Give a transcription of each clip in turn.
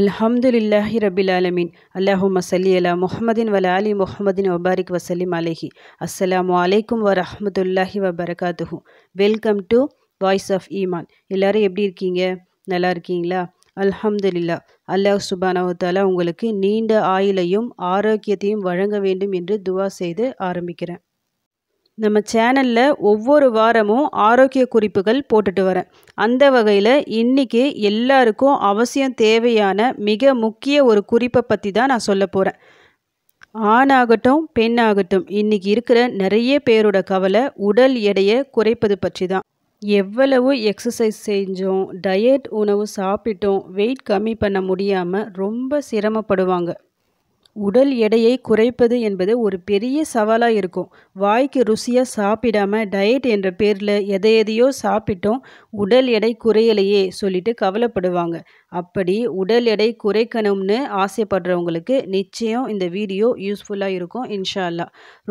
அல்ஹம்துலில்லாஹி ரபில் ஆலமீன் அல்லாஹும் சல்லி அலா முஹமதின் வல அலி முஹமதின் வபாரிக் வசலிம் அலஹி அஸ்லாம் வலைக்கும் அஹமதுல்லாஹி வபரகாத்துஹூ welcome to voice of Iman எல்லாரும் எப்படி இருக்கீங்க நல்லா இருக்கீங்களா அல்ஹம்துலில்லா அல்லாஹ் சுபானவத்தாலா உங்களுக்கு நீண்ட ஆயுளையும் ஆரோக்கியத்தையும் வழங்க வேண்டும் என்று துவா செய்து ஆரம்பிக்கிறேன் நம்ம சேனலில் ஒவ்வொரு வாரமும் ஆரோக்கிய குறிப்புகள் போட்டுட்டு வரேன் அந்த வகையில் இன்றைக்கி எல்லாருக்கும் அவசியம் தேவையான மிக முக்கிய ஒரு குறிப்பை பற்றி தான் நான் சொல்ல போகிறேன் ஆணாகட்டும் பெண்ணாகட்டும் இன்றைக்கி இருக்கிற நிறைய பேரோட கவலை உடல் எடையை குறைப்பது பற்றி தான் எவ்வளவு எக்ஸசைஸ் செஞ்சோம் டயட் உணவு சாப்பிட்டோம் வெயிட் கம்மி பண்ண முடியாமல் ரொம்ப சிரமப்படுவாங்க உடல் எடையை குறைப்பது என்பது ஒரு பெரிய சவாலாக இருக்கும் வாய்க்கு ருசியாக சாப்பிடாம டயட் என்ற பேரில் எதை எதையோ சாப்பிட்டோம் உடல் எடை குறையலையே சொல்லிட்டு கவலைப்படுவாங்க அப்படி உடல் எடை குறைக்கணும்னு ஆசைப்படுறவங்களுக்கு நிச்சயம் இந்த வீடியோ யூஸ்ஃபுல்லாக இருக்கும் இன்ஷா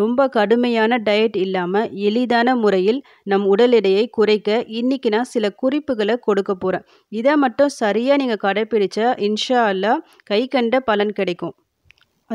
ரொம்ப கடுமையான டயட் இல்லாமல் எளிதான முறையில் நம் உடல் எடையை குறைக்க இன்றைக்கி நான் சில குறிப்புகளை கொடுக்க போகிறேன் இதை மட்டும் சரியாக நீங்கள் கடைப்பிடிச்சா இன்ஷா அல்லா கை கண்ட பலன் கிடைக்கும்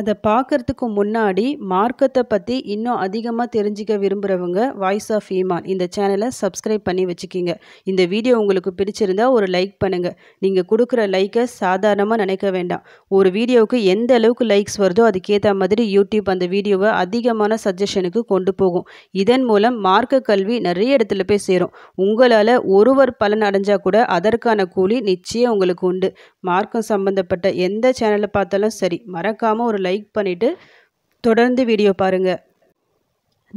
அதை பார்க்குறதுக்கு முன்னாடி மார்க்கத்தை பற்றி இன்னும் அதிகமாக தெரிஞ்சிக்க விரும்புகிறவங்க வாய்ஸ் ஆஃப் ஈமான் இந்த சேனலை சப்ஸ்கிரைப் பண்ணி வச்சுக்கிங்க இந்த வீடியோ உங்களுக்கு பிடிச்சிருந்தா ஒரு லைக் பண்ணுங்கள் நீங்கள் கொடுக்குற லைக்கை சாதாரணமாக நினைக்க வேண்டாம் ஒரு வீடியோவுக்கு எந்த அளவுக்கு லைக்ஸ் வருதோ அதுக்கேற்ற மாதிரி யூடியூப் அந்த வீடியோவை அதிகமான சஜஷனுக்கு கொண்டு போகும் இதன் மூலம் மார்க்க கல்வி நிறைய இடத்துல போய் சேரும் உங்களால் ஒருவர் பலன் அடைஞ்சால் கூட அதற்கான கூலி நிச்சயம் உங்களுக்கு உண்டு மார்க்கம் சம்மந்தப்பட்ட எந்த சேனலை பார்த்தாலும் சரி மறக்காமல் ஒரு லைக் பண்ணிவிட்டு தொடர்ந்து வீடியோ பாருங்கள்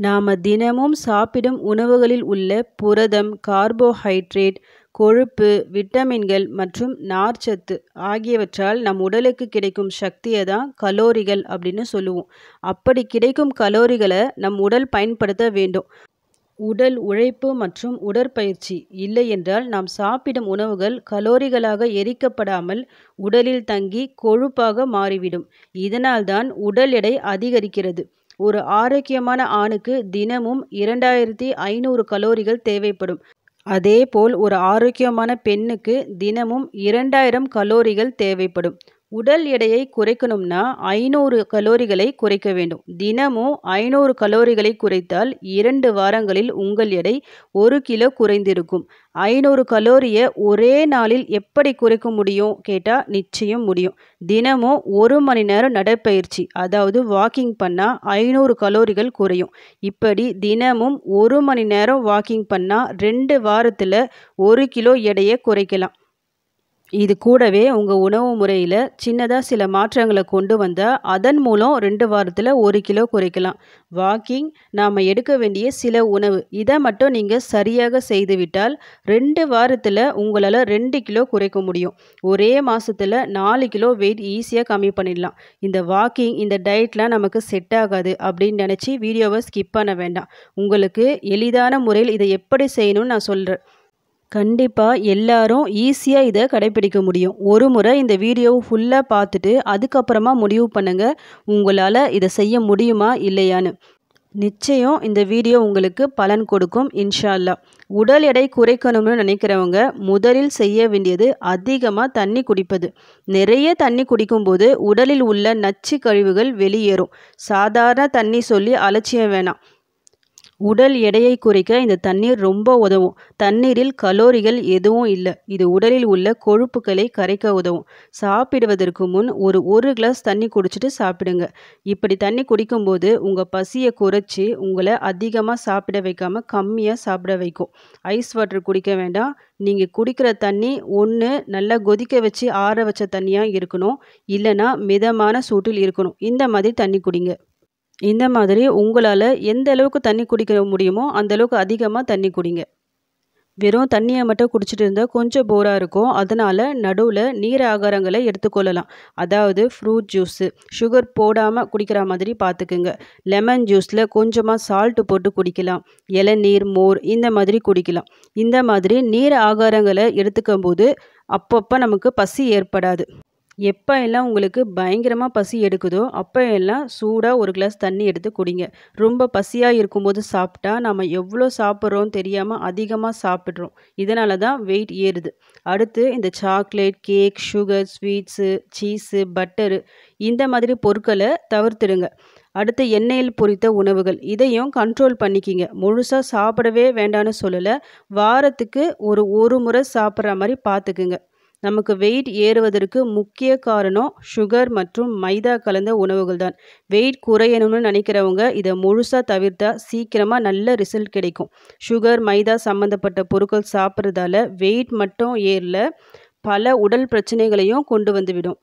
நாம் தினமும் சாப்பிடும் உணவுகளில் உள்ள புரதம் கார்போஹைட்ரேட் கொழுப்பு விட்டமின்கள் மற்றும் நார்ச்சத்து ஆகியவற்றால் நம் உடலுக்கு கிடைக்கும் சக்தியை தான் கலோரிகள் அப்படின்னு சொல்லுவோம் அப்படி கிடைக்கும் கலோரிகளை நம் உடல் பயன்படுத்த வேண்டும் உடல் உழைப்பு மற்றும் உடற்பயிற்சி இல்லையென்றால் நாம் சாப்பிடும் உணவுகள் கலோரிகளாக எரிக்கப்படாமல் உடலில் தங்கி கொழுப்பாக மாறிவிடும் இதனால்தான் உடல் எடை அதிகரிக்கிறது ஒரு ஆரோக்கியமான ஆணுக்கு தினமும் இரண்டாயிரத்தி ஐநூறு கலோரிகள் தேவைப்படும் அதேபோல் ஒரு ஆரோக்கியமான பெண்ணுக்கு தினமும் இரண்டாயிரம் கலோரிகள் தேவைப்படும் உடல் எடையை குறைக்கணும்னா ஐநூறு கலோரிகளை குறைக்க வேண்டும் தினமும் ஐநூறு கலோரிகளை குறைத்தால் இரண்டு வாரங்களில் உங்கள் எடை ஒரு கிலோ குறைந்திருக்கும் ஐநூறு கலோரியை ஒரே நாளில் எப்படி குறைக்க முடியும் கேட்டால் நிச்சயம் முடியும் தினமும் ஒரு மணி நேரம் நடைப்பயிற்சி அதாவது வாக்கிங் பண்ணால் ஐநூறு கலோரிகள் குறையும் இப்படி தினமும் ஒரு மணி நேரம் வாக்கிங் பண்ணால் ரெண்டு வாரத்தில் ஒரு கிலோ எடையை குறைக்கலாம் இது கூடவே உங்கள் உணவு முறையில் சின்னதாக சில மாற்றங்களை கொண்டு வந்தால் அதன் மூலம் ரெண்டு வாரத்தில் ஒரு கிலோ குறைக்கலாம் வாக்கிங் நாம் எடுக்க வேண்டிய சில உணவு இதை மட்டும் நீங்கள் சரியாக செய்துவிட்டால் ரெண்டு வாரத்தில் உங்களால் ரெண்டு கிலோ குறைக்க முடியும் ஒரே மாதத்தில் நாலு கிலோ வெயிட் ஈஸியாக கம்மி பண்ணிடலாம் இந்த வாக்கிங் இந்த டயட்லாம் நமக்கு செட் ஆகாது அப்படின்னு நினச்சி வீடியோவை ஸ்கிப் பண்ண வேண்டாம் உங்களுக்கு எளிதான முறையில் இதை எப்படி செய்யணும்னு நான் சொல்கிறேன் கண்டிப்பாக எல்லாரும் ஈஸியாக இதை கடைப்பிடிக்க முடியும் ஒரு முறை இந்த வீடியோவை ஃபுல்லாக பார்த்துட்டு அதுக்கப்புறமா முடிவு பண்ணுங்கள் உங்களால் இதை செய்ய முடியுமா இல்லையான்னு நிச்சயம் இந்த வீடியோ உங்களுக்கு பலன் கொடுக்கும் இன்ஷால்லா உடல் எடை குறைக்கணும்னு நினைக்கிறவங்க முதலில் செய்ய வேண்டியது அதிகமாக தண்ணி குடிப்பது நிறைய தண்ணி குடிக்கும்போது உடலில் உள்ள நச்சு கழிவுகள் வெளியேறும் சாதாரண தண்ணி சொல்லி அலட்சியம் வேணாம் உடல் எடையை குறைக்க இந்த தண்ணீர் ரொம்ப உதவும் தண்ணீரில் கலோரிகள் எதுவும் இல்லை இது உடலில் உள்ள கொழுப்புகளை கரைக்க உதவும் சாப்பிடுவதற்கு முன் ஒரு ஒரு கிளாஸ் தண்ணி குடிச்சிட்டு சாப்பிடுங்க இப்படி தண்ணி குடிக்கும்போது உங்கள் பசியை குறைச்சி உங்களை அதிகமாக சாப்பிட வைக்காமல் கம்மியாக சாப்பிட வைக்கும் ஐஸ் வாட்டர் குடிக்க வேண்டாம் நீங்கள் குடிக்கிற தண்ணி ஒன்று நல்லா கொதிக்க வச்சு ஆற வச்ச தண்ணியாக இருக்கணும் இல்லைனா மிதமான சூட்டில் இருக்கணும் இந்த மாதிரி தண்ணி குடிங்க இந்த மாதிரி உங்களால் எந்த அளவுக்கு தண்ணி குடிக்க முடியுமோ அந்தளவுக்கு அதிகமாக தண்ணி குடிங்க வெறும் தண்ணியை மட்டும் குடிச்சிட்டு இருந்தால் கொஞ்சம் போராக இருக்கும் அதனால் நடுவில் நீர் ஆகாரங்களை எடுத்துக்கொள்ளலாம் அதாவது ஃப்ரூட் ஜூஸு சுகர் போடாமல் குடிக்கிற மாதிரி பார்த்துக்குங்க லெமன் ஜூஸில் கொஞ்சமாக சால்ட்டு போட்டு குடிக்கலாம் இளநீர் மோர் இந்த மாதிரி குடிக்கலாம் இந்த மாதிரி நீர் ஆகாரங்களை எடுத்துக்கும் போது அப்பப்போ நமக்கு பசி ஏற்படாது எப்போ எல்லாம் உங்களுக்கு பயங்கரமாக பசி எடுக்குதோ அப்போ எல்லாம் சூடாக ஒரு கிளாஸ் தண்ணி எடுத்து குடிங்க ரொம்ப பசியாக இருக்கும்போது சாப்பிட்டா நம்ம எவ்வளோ சாப்பிட்றோம் தெரியாமல் அதிகமாக சாப்பிட்றோம் இதனால தான் வெயிட் ஏறுது அடுத்து இந்த chocolate cake sugar sweets cheese butter இந்த மாதிரி பொருட்களை தவிர்த்துடுங்க அடுத்து எண்ணெயில் பொரித்த உணவுகள் இதையும் கண்ட்ரோல் பண்ணிக்கிங்க முழுசாக சாப்பிடவே வேண்டான்னு சொல்லலை வாரத்துக்கு ஒரு ஒரு முறை சாப்பிட்ற மாதிரி பார்த்துக்குங்க நமக்கு வெயிட் ஏறுவதற்கு முக்கிய காரணம் சுகர் மற்றும் மைதா கலந்த உணவுகள் தான் வெயிட் குறையணும்னு நினைக்கிறவங்க இதை முழுசாக தவிர்த்தா சீக்கிரமாக நல்ல ரிசல்ட் கிடைக்கும் சுகர் மைதா சம்மந்தப்பட்ட பொருட்கள் சாப்பிட்றதால வெயிட் மட்டும் ஏறல பல உடல் பிரச்சனைகளையும் கொண்டு வந்துவிடும்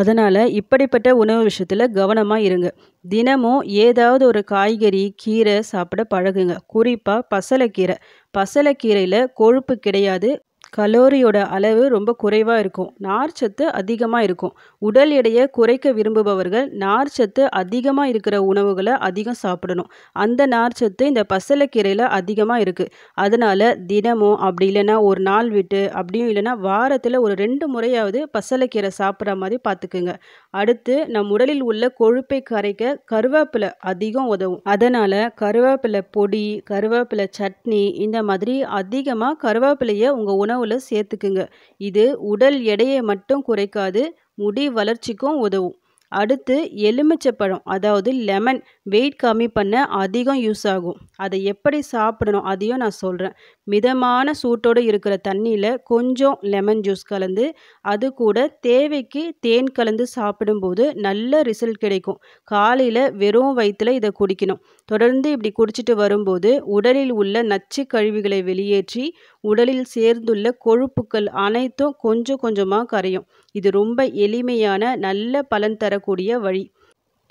அதனால் இப்படிப்பட்ட உணவு விஷயத்தில் கவனமாக இருங்க தினமும் ஏதாவது ஒரு காய்கறி கீரை சாப்பிட பழகுங்க குறிப்பாக பசலைக்கீரை பசலைக்கீரையில் கொழுப்பு கிடையாது கலோரியோட அளவு ரொம்ப குறைவாக இருக்கும் நார் சத்து அதிகமாக இருக்கும் உடல் எடையை குறைக்க விரும்புபவர்கள் நார் சத்து அதிகமாக இருக்கிற உணவுகளை அதிகம் சாப்பிடணும் அந்த நார் சத்து இந்த பசலைக்கீரையில் அதிகமாக இருக்குது அதனால் தினமும் அப்படி இல்லைன்னா ஒரு நாள் விட்டு அப்படியும் இல்லைன்னா வாரத்தில் ஒரு ரெண்டு முறையாவது பசலைக்கீரை சாப்பிட்ற மாதிரி பார்த்துக்குங்க அடுத்து நம் உடலில் உள்ள கொழுப்பை கரைக்க கருவேப்பிலை அதிகம் உதவும் அதனால் கருவேப்பிலை பொடி கருவேப்பிலை சட்னி இந்த மாதிரி அதிகமாக கருவேப்பிலையை உங்கள் உணவு உணவில் சேர்த்துக்குங்க இது உடல் எடையை மட்டும் குறைக்காது முடி வளர்ச்சிக்கும் உதவும் அடுத்து எலுமிச்சைப்பழம் அதாவது லெமன் வெயிட் கம்மி பண்ண அதிகம் யூஸ் ஆகும் அதை எப்படி சாப்பிடணும் அதையும் நான் சொல்கிறேன் மிதமான சூட்டோடு இருக்கிற தண்ணியில் கொஞ்சம் லெமன் ஜூஸ் கலந்து அது கூட தேவைக்கு தேன் கலந்து சாப்பிடும்போது நல்ல ரிசல்ட் கிடைக்கும் காலையில் வெறும் வயிற்றில் இதை குடிக்கணும் தொடர்ந்து இப்படி குடிச்சிட்டு வரும்போது உடலில் உள்ள நச்சு கழிவுகளை வெளியேற்றி உடலில் சேர்ந்துள்ள கொழுப்புக்கள் அனைத்தும் கொஞ்சம் கொஞ்சமாக கரையும் இது ரொம்ப எளிமையான நல்ல பலன் தரக்கூடிய வழி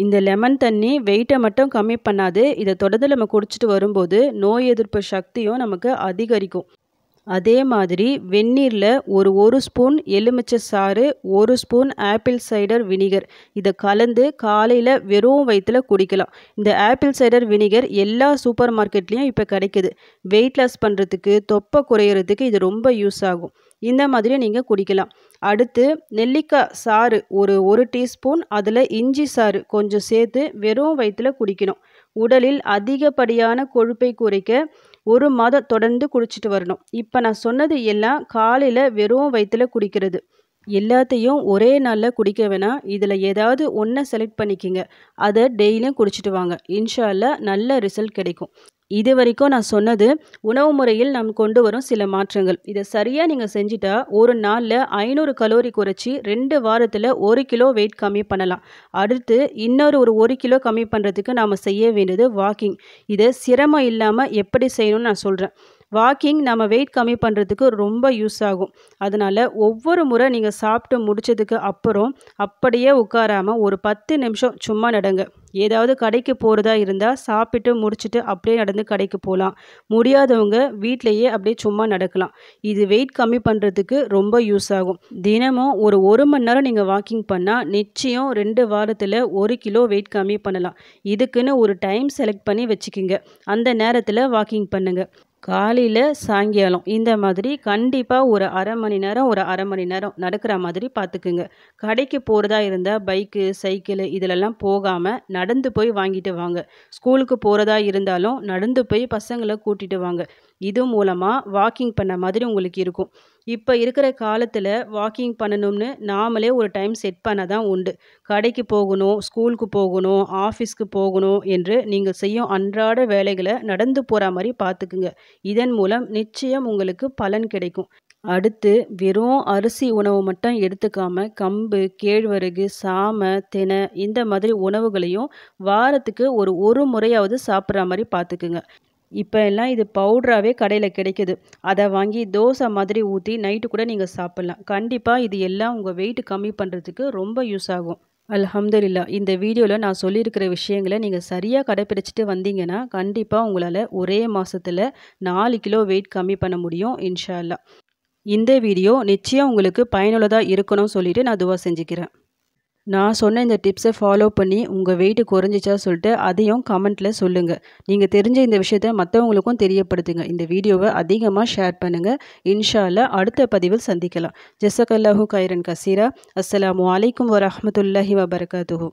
இந்த லெமன் தண்ணி வெயிட்டை மட்டும் கம்மி பண்ணாது இதை தொடர்ந்து நம்ம குடிச்சிட்டு வரும்போது நோய் எதிர்ப்பு சக்தியும் நமக்கு அதிகரிக்கும் அதே மாதிரி வெந்நீரில் ஒரு ஒரு ஸ்பூன் எலுமிச்சை சாறு ஒரு ஸ்பூன் ஆப்பிள் சைடர் வினிகர் இதை கலந்து காலையில் வெறும் வயிற்றில் குடிக்கலாம் இந்த ஆப்பிள் சைடர் வினிகர் எல்லா சூப்பர் மார்க்கெட்லேயும் இப்போ கிடைக்கிது வெயிட் லாஸ் பண்ணுறதுக்கு தொப்பை குறையிறதுக்கு இது ரொம்ப யூஸ் ஆகும் இந்த மாதிரி நீங்கள் குடிக்கலாம் அடுத்து நெல்லிக்காய் சாறு ஒரு ஒரு டீஸ்பூன் அதில் இஞ்சி சாறு கொஞ்சம் சேர்த்து வெறும் வயிற்றில் குடிக்கணும் உடலில் அதிகப்படியான கொழுப்பை குறைக்க ஒரு மாதம் தொடர்ந்து குடிச்சிட்டு வரணும் இப்போ நான் சொன்னது எல்லாம் காலையில் வெறும் வயிற்றுல குடிக்கிறது எல்லாத்தையும் ஒரே நாளில் குடிக்க வேணாம் இதில் ஏதாவது ஒன்றை செலக்ட் பண்ணிக்கிங்க அதை டெய்லியும் குடிச்சிட்டு வாங்க இன்ஷால்ல நல்ல ரிசல்ட் கிடைக்கும் இது வரைக்கும் நான் சொன்னது உணவு முறையில் நாம் கொண்டு வரும் சில மாற்றங்கள் இதை சரியாக நீங்கள் செஞ்சுட்டா ஒரு நாளில் ஐநூறு கலோரி குறைச்சி ரெண்டு வாரத்தில் ஒரு கிலோ வெயிட் கம்மி பண்ணலாம் அடுத்து இன்னொரு ஒரு ஒரு கிலோ கம்மி பண்ணுறதுக்கு நாம் செய்ய வேண்டியது வாக்கிங் இதை சிரமம் இல்லாமல் எப்படி செய்யணும்னு நான் சொல்கிறேன் வாக்கிங் நம்ம வெயிட் கம்மி பண்ணுறதுக்கு ரொம்ப யூஸ் ஆகும் அதனால் ஒவ்வொரு முறை நீங்கள் சாப்பிட்டு முடித்ததுக்கு அப்புறம் அப்படியே உட்காராமல் ஒரு பத்து நிமிஷம் சும்மா நடங்க ஏதாவது கடைக்கு போகிறதா இருந்தால் சாப்பிட்டு முடிச்சுட்டு அப்படியே நடந்து கடைக்கு போகலாம் முடியாதவங்க வீட்டிலையே அப்படியே சும்மா நடக்கலாம் இது வெயிட் கம்மி பண்ணுறதுக்கு ரொம்ப யூஸ் ஆகும் தினமும் ஒரு ஒரு மணி நேரம் நீங்கள் வாக்கிங் பண்ணால் நிச்சயம் ரெண்டு வாரத்தில் ஒரு கிலோ வெயிட் கம்மி பண்ணலாம் இதுக்குன்னு ஒரு டைம் செலக்ட் பண்ணி வச்சுக்கிங்க அந்த நேரத்தில் வாக்கிங் பண்ணுங்கள் காலையில் சாயங்காலம் இந்த மாதிரி கண்டிப்பாக ஒரு அரை மணி நேரம் ஒரு அரை மணி நேரம் நடக்கிற மாதிரி பார்த்துக்குங்க கடைக்கு போகிறதா இருந்தால் பைக்கு சைக்கிள் இதிலெல்லாம் போகாமல் நடந்து போய் வாங்கிட்டு வாங்க ஸ்கூலுக்கு போகிறதா இருந்தாலும் நடந்து போய் பசங்களை கூட்டிகிட்டு வாங்க இது மூலமாக வாக்கிங் பண்ண மாதிரி உங்களுக்கு இருக்கும் இப்போ இருக்கிற காலத்தில் வாக்கிங் பண்ணணும்னு நாமளே ஒரு டைம் செட் பண்ண தான் உண்டு கடைக்கு போகணும் ஸ்கூலுக்கு போகணும் ஆஃபீஸ்க்கு போகணும் என்று நீங்கள் செய்யும் அன்றாட வேலைகளை நடந்து போகிற மாதிரி பார்த்துக்குங்க இதன் மூலம் நிச்சயம் உங்களுக்கு பலன் கிடைக்கும் அடுத்து வெறும் அரிசி உணவு மட்டும் எடுத்துக்காமல் கம்பு கேழ்வரகு சாமை தினை இந்த மாதிரி உணவுகளையும் வாரத்துக்கு ஒரு ஒரு முறையாவது சாப்பிட்ற மாதிரி பார்த்துக்குங்க இப்போ எல்லாம் இது பவுட்ராகவே கடையில் கிடைக்குது அதை வாங்கி தோசை மாதிரி ஊற்றி நைட்டு கூட நீங்கள் சாப்பிட்லாம் கண்டிப்பாக இது எல்லாம் உங்கள் வெயிட் கம்மி பண்ணுறதுக்கு ரொம்ப யூஸ் ஆகும் அலமதுல்லா இந்த வீடியோவில் நான் சொல்லியிருக்கிற விஷயங்களை நீங்கள் சரியாக கடைப்பிடிச்சிட்டு வந்தீங்கன்னா கண்டிப்பாக உங்களால் ஒரே மாதத்தில் நாலு கிலோ வெயிட் கம்மி பண்ண முடியும் இன்ஷா இந்த வீடியோ நிச்சயம் உங்களுக்கு பயனுள்ளதாக இருக்கணும்னு சொல்லிவிட்டு நான் துவா செஞ்சுக்கிறேன் நான் சொன்ன இந்த டிப்ஸை ஃபாலோ பண்ணி உங்கள் வெயிட் குறைஞ்சிச்சா சொல்லிட்டு அதையும் கமெண்ட்டில் சொல்லுங்கள் நீங்கள் தெரிஞ்ச இந்த விஷயத்தை மற்றவங்களுக்கும் தெரியப்படுத்துங்க இந்த வீடியோவை அதிகமாக ஷேர் பண்ணுங்கள் இன்ஷால அடுத்த பதிவில் சந்திக்கலாம் ஜெசக் அல்லாஹூ கைரன் கசீரா அஸ்லாம் வலைக்கம் வரமத்துல்லாஹி வபர்கத்துஹூ